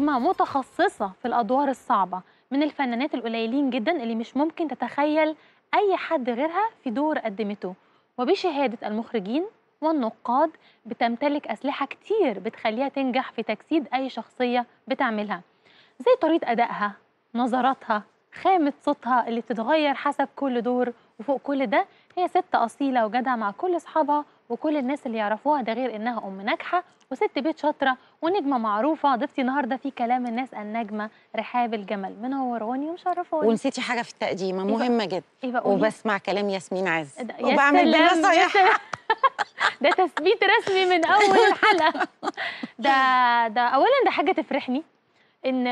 متخصصة في الأدوار الصعبة من الفنانات القليلين جدا اللي مش ممكن تتخيل أي حد غيرها في دور قدمته وبشهادة المخرجين والنقاد بتمتلك أسلحة كتير بتخليها تنجح في تجسيد أي شخصية بتعملها زي طريقة أدائها نظراتها خامة صوتها اللي بتتغير حسب كل دور وفوق كل ده هي ست أصيلة وجدع مع كل أصحابها وكل الناس اللي يعرفوها ده غير انها ام ناجحه وست بيت شاطره ونجمه معروفه ضيفتي النهارده في كلام الناس النجمه رحاب الجمل منوروني ومشرفوني ونسيتي حاجه في التقديمه مهمه جدا إيه وبسمع كلام ياسمين عز وبعمل نصايح ده تثبيت رسمي من اول الحلقه ده ده اولا ده حاجه تفرحني ان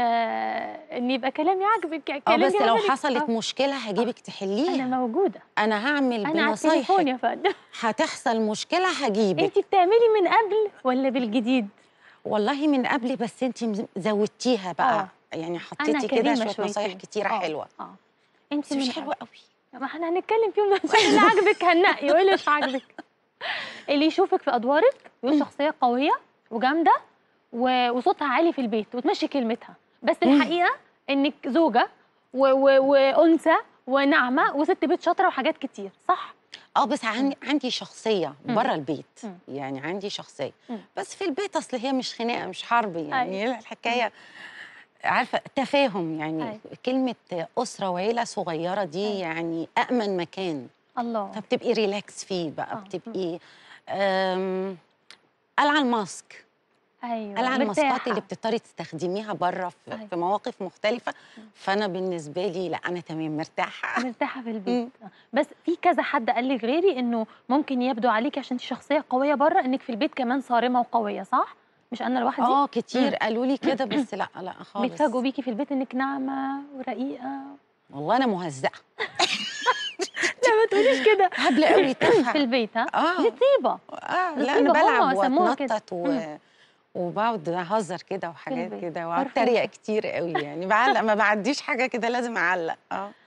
ان يبقى كلامي عاجبك كلامي اه بس لو حصلت آه. مشكله هجيبك آه. تحليها انا موجوده انا هعمل بنصايحك انا يا فندم هتحصل مشكله هجيبك انت بتعملي من قبل ولا بالجديد والله من قبل بس انت زودتيها بقى أوه. يعني حطيتي كده شويه نصايح كتيره أوه. حلوه اه انت مش حلوه قوي ما احنا هنتكلم فيهم يوم اللي عاجبك هنقي وايه اللي مش عاجبك اللي يشوفك في ادوارك شخصيه قويه وجامده وصوتها عالي في البيت وتمشي كلمتها بس الحقيقه انك زوجه وانثى وناعمه وست بيت شاطره وحاجات كتير صح اه بس عندي شخصيه بره البيت يعني عندي شخصيه بس في البيت اصل هي مش خناقه مش حرب يعني أي. أيوة. الحكايه عارفه تفاهم يعني أي. أيوة. كلمه اسره وعيله صغيره دي أي. أيوة. يعني امن مكان الله فبتبقي ريلاكس فيه بقى آه. بتبقي قلعه الماسك ايوه قال عن الماسكات اللي بتضطري تستخدميها بره في, أيوة. في مواقف مختلفه فانا بالنسبه لي لا انا تمام مرتاحه مرتاحه في البيت مم. آه. بس في كذا حد قال لي غيري انه ممكن يبدو عليكي عشان انت شخصيه قويه بره انك في البيت كمان صارمه وقويه صح مش انا لوحدي اه كتير قالوا لي كده بس لا لا خالص بيتفاجئوا بيكي في البيت انك ناعمه ورقيقه والله انا مهزقه لا ما تقوليش كده هبله قوي في البيت ها اه دي طيبه اه لا انا بلعب وبنطط و... وبقعد اهزر كده وحاجات كده واتريق اتريق كتير قوي يعني بعلق ما بعديش حاجه كده لازم اعلق اه